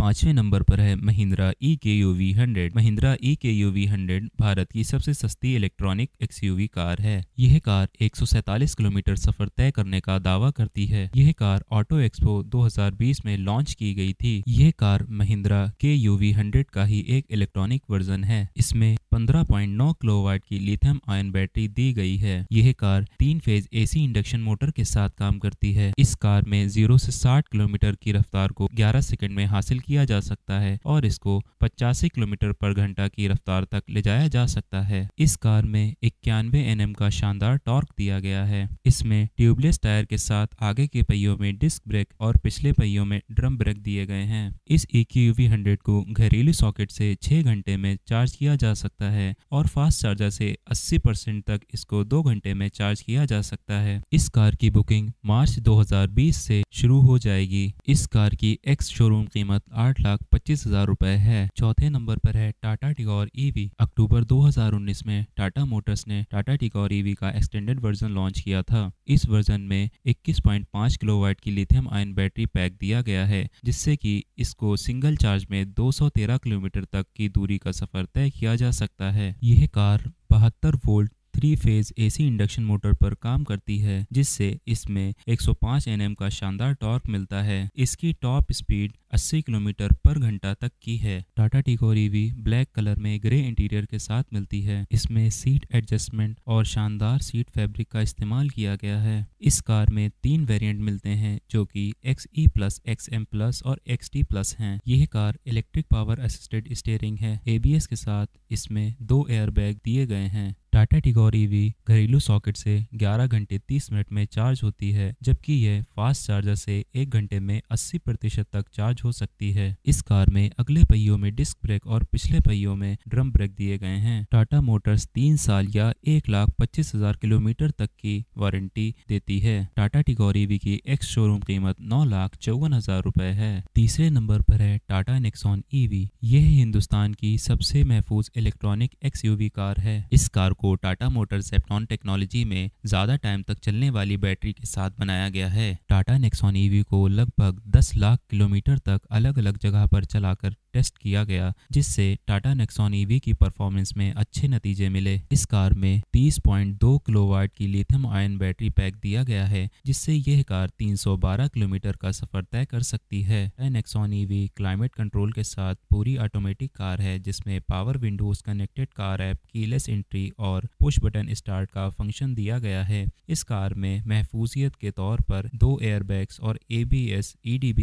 पांचवें नंबर पर है Mahindra E K U V hundred Mahindra E K U V hundred Bharat की सबसे सस्ती इलेक्ट्रॉनिक एक्सयूवी कार है यह कार सैतालीस किलोमीटर सफर तय करने का दावा करती है यह कार ऑटो एक्सपो 2020 में लॉन्च की गई थी यह कार महिंद्रा के यू वी हंड्रेड का ही एक इलेक्ट्रॉनिक वर्जन है इसमें 15.9 किलोवाट की लिथियम आयन बैटरी दी गई है यह कार तीन फेज एसी इंडक्शन मोटर के साथ काम करती है इस कार में जीरो से साठ किलोमीटर की रफ्तार को ग्यारह सेकंड में हासिल किया जा सकता है और इसको पचासी किलोमीटर पर घंटा की रफ्तार तक ले जाया जा सकता है इस कार में इक्यानवे एन का शानदार टॉर्क दिया गया है इसमें ट्यूबलेस टायर के साथ आगे के पहियों में डिस्क ब्रेक और पिछले पहियों में ड्रम ब्रेक दिए गए हैं इस EQUV हंड्रेड को घरेलू सॉकेट से छह घंटे में चार्ज किया जा सकता है और फास्ट चार्जर से 80 परसेंट तक इसको दो घंटे में चार्ज किया जा सकता है इस कार की बुकिंग मार्च 2020 से शुरू हो जाएगी इस कार की एक्स शोरूम कीमत आठ लाख पच्चीस हजार रूपए है चौथे नंबर पर है टाटा टिगोर ईवी अक्टूबर 2019 में टाटा मोटर्स ने टाटा टिगोर ईवी का एक्सटेंडेड वर्जन लॉन्च किया था इस वर्जन में 21.5 वाइट की लिथियम आयन बैटरी पैक दिया गया है जिससे की इसको सिंगल चार्ज में दो किलोमीटर तक की दूरी का सफर तय किया जा सकता है यह कार बहत्तर volt three phase AC induction motor पर काम करती है जिससे इसमें 105 सौ का शानदार टॉर्क मिलता है इसकी टॉप स्पीड 80 किलोमीटर पर घंटा तक की है Tata Tiago EV black colour में ग्रे इंटीरियर के साथ मिलती है इसमें सीट एडजस्टमेंट और शानदार सीट फैब्रिक का इस्तेमाल किया गया है इस कार में तीन वेरिएंट मिलते हैं जो कि X E plus X M plus और एक्स टी प्लस है यह car electric power assisted steering है ए के साथ इसमें दो एयरबैग दिए गए हैं टाटा टिगोर ईवी घरेलू सॉकेट से 11 घंटे 30 मिनट में चार्ज होती है जबकि यह फास्ट चार्जर से एक घंटे में 80 प्रतिशत तक चार्ज हो सकती है इस कार में अगले पहियों में डिस्क ब्रेक और पिछले पहियों में ड्रम ब्रेक दिए गए हैं टाटा मोटर्स तीन साल या एक लाख पच्चीस हजार किलोमीटर तक की वारंटी देती है टाटा टिगोरी वी की एक्स शोरूम कीमत नौ लाख चौवन हजार रूपए है तीसरे नंबर पर है टाटा नेक्सॉन ईवी यह हिंदुस्तान की सबसे महफूज इलेक्ट्रॉनिक एक्स कार है इस कार को टाटा मोटर सेप्टॉन टेक्नोलॉजी में ज्यादा टाइम तक चलने वाली बैटरी के साथ बनाया गया है टाटा नेक्सॉन ईवी को लगभग दस लाख किलोमीटर तक तक अलग अलग जगह पर चलाकर टेस्ट किया गया जिससे टाटा नेक्सॉन ईवी e की परफॉर्मेंस में अच्छे नतीजे मिले इस कार में 30.2 किलोवाट की लिथियम आयन बैटरी पैक दिया गया है जिससे यह कार 312 किलोमीटर का सफर तय कर सकती है नेक्सॉन ईवी क्लाइमेट कंट्रोल के साथ पूरी ऑटोमेटिक कार है जिसमें power windows connected car app keyless entry और पुश बटन स्टार्ट का फंक्शन दिया गया है इस कार में महफूजियत के तौर पर दो एयरबैग्स और ए बी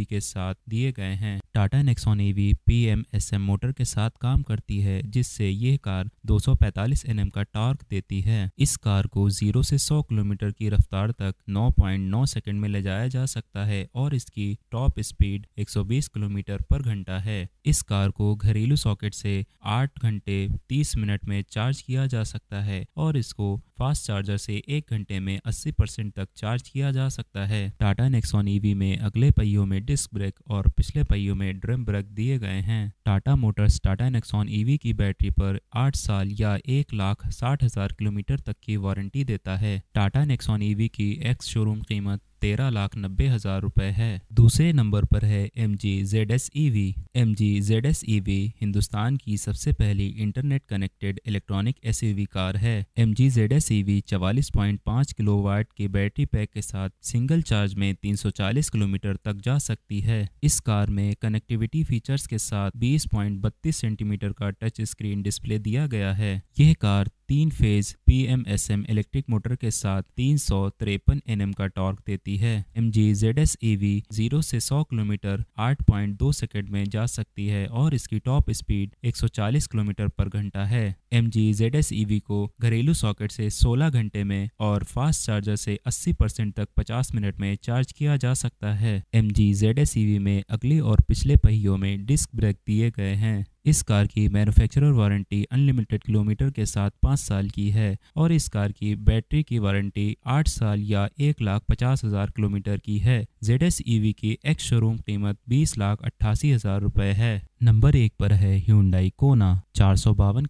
e के साथ दिए गए हैं Tata Nexon EV e P BMSM motor के साथ काम करती है जिससे यह कार 245 एनएम का टॉर्क देती है इस कार को 0 से 100 किलोमीटर की रफ्तार तक 9.9 सेकंड में ले जाया जा सकता है और इसकी टॉप स्पीड 120 किलोमीटर पर घंटा है इस कार को घरेलू सॉकेट से 8 घंटे 30 मिनट में चार्ज किया जा सकता है और इसको फास्ट चार्जर से एक घंटे में 80 परसेंट तक चार्ज किया जा सकता है टाटा नेक्सॉन ईवी e में अगले पहियों में डिस्क ब्रेक और पिछले पहियों में ड्रम ब्रेक दिए गए हैं Tata Motors Tata Nexon EV e की बैटरी पर आठ साल या एक लाख साठ हजार किलोमीटर तक की वारंटी देता है टाटा नेक्सॉन ईवी e की एक्स शोरूम कीमत तेरह लाख नब्बे हज़ार रुपए है दूसरे नंबर पर है M G Z S E V M G Z S E V Hindustan की सबसे पहली internet connected electronic S E V car है M G Z S E V चवालीस पॉइंट पाँच किलो वाट के बैटरी पैक के साथ सिंगल चार्ज में तीन सौ चालीस किलोमीटर तक जा सकती है इस कार में कनेक्टिविटी फीचर्स के साथ बीस पॉइंट बत्तीस सेंटीमीटर का टच स्क्रीन डिस्प्ले दिया गया है यह कार तीन phase P M S M electric motor के साथ तीन सौ तिरपन एन एम का टॉर्क देती सकती है M G Z S E V zero से सौ किलोमीटर आठ पॉइंट दो सेकेंड में जा सकती है और इसकी टॉप स्पीड एक सौ चालीस किलोमीटर पर घंटा है M G Z S E V को घरेलू सॉकेट से सोलह घंटे में और फास्ट चार्जर से अस्सी परसेंट तक पचास मिनट में चार्ज किया जा सकता है M G Z S E V में अगले और पिछले पहियों में डिस्क ब्रेक दिए गए हैं इस कार की मैन्युफैक्चरर वारंटी अनलिमिटेड किलोमीटर के साथ पाँच साल की है और इस कार की बैटरी की वारंटी आठ साल या एक लाख पचास हज़ार किलोमीटर की है जेड एस ई की एक्स शोरूम कीमत बीस लाख अट्ठासी हज़ार रुपये है नंबर एक पर है ह्यूंडई कोना चार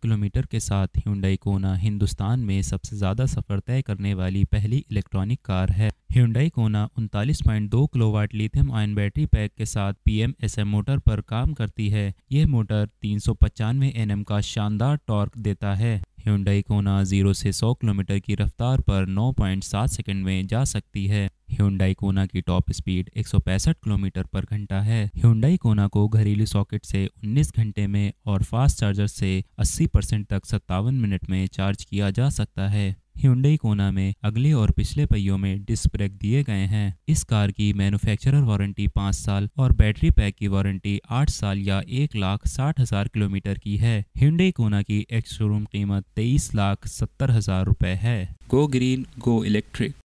किलोमीटर के साथ ह्यूंडई कोना हिंदुस्तान में सबसे ज़्यादा सफ़र तय करने वाली पहली इलेक्ट्रॉनिक कार है ह्यूंडई कोना उनतालीस पॉइंट दो kilowatt lithium ion battery pack के साथ P M S M motor पर काम करती है यह मोटर तीन सौ पचानवे एन एम का शानदार टॉर्क देता है ह्यूंडई कोना जीरो से सौ किलोमीटर की रफ्तार पर नौ पॉइंट सात सेकेंड में जा सकती है ह्यूंडई कोना की टॉप स्पीड एक सौ पैंसठ किलोमीटर पर घंटा है ह्यूंडई कोना को घरेलू सॉकेट से उन्नीस घंटे में और फास्ट चार्जर से अस्सी परसेंट तक सत्तावन मिनट में चार्ज किया जा सकता है ह्यूंडई कोना में अगले और पिछले पहियों में डिस्क ब्रेक दिए गए हैं इस कार की मैन्युफैक्चरर वारंटी पाँच साल और बैटरी पैक की वारंटी आठ साल या एक लाख साठ हजार किलोमीटर की है ह्यूंडई कोना की एक्स शोरूम कीमत तेईस लाख सत्तर हजार रुपए है गो ग्रीन गो इलेक्ट्रिक